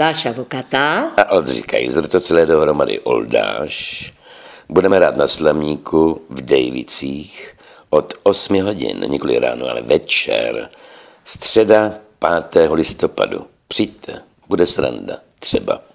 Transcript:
Dáš Avokata. A Oldřich Kajzer, to celé dohromady Oldáš. Budeme rád na Slamníku v Dejvicích od 8 hodin, nikoli ráno, ale večer. Středa 5. listopadu. Přijďte, bude sranda, třeba.